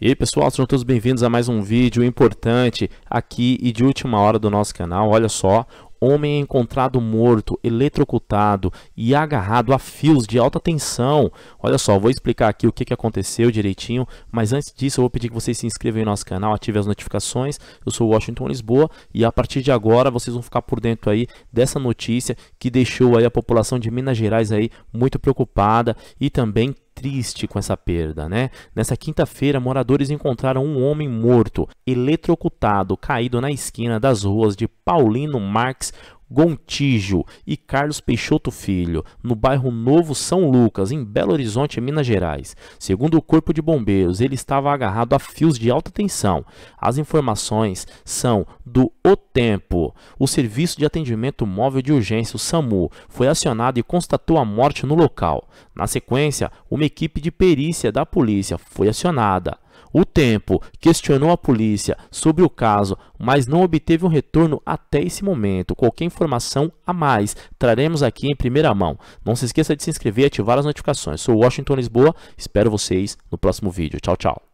E aí pessoal, sejam todos bem-vindos a mais um vídeo importante aqui e de última hora do nosso canal. Olha só, homem é encontrado morto, eletrocutado e agarrado a fios de alta tensão. Olha só, vou explicar aqui o que, que aconteceu direitinho, mas antes disso eu vou pedir que vocês se inscrevam no nosso canal, ativem as notificações. Eu sou Washington Lisboa e a partir de agora vocês vão ficar por dentro aí dessa notícia que deixou aí a população de Minas Gerais aí muito preocupada e também triste com essa perda, né? Nessa quinta-feira, moradores encontraram um homem morto, eletrocutado, caído na esquina das ruas de Paulino Marx, Gontijo e Carlos Peixoto Filho, no bairro Novo São Lucas, em Belo Horizonte, Minas Gerais. Segundo o Corpo de Bombeiros, ele estava agarrado a fios de alta tensão. As informações são do O Tempo. O Serviço de Atendimento Móvel de Urgência, o SAMU, foi acionado e constatou a morte no local. Na sequência, uma equipe de perícia da polícia foi acionada o tempo, questionou a polícia sobre o caso, mas não obteve um retorno até esse momento. Qualquer informação a mais traremos aqui em primeira mão. Não se esqueça de se inscrever e ativar as notificações. Sou Washington Lisboa, espero vocês no próximo vídeo. Tchau, tchau.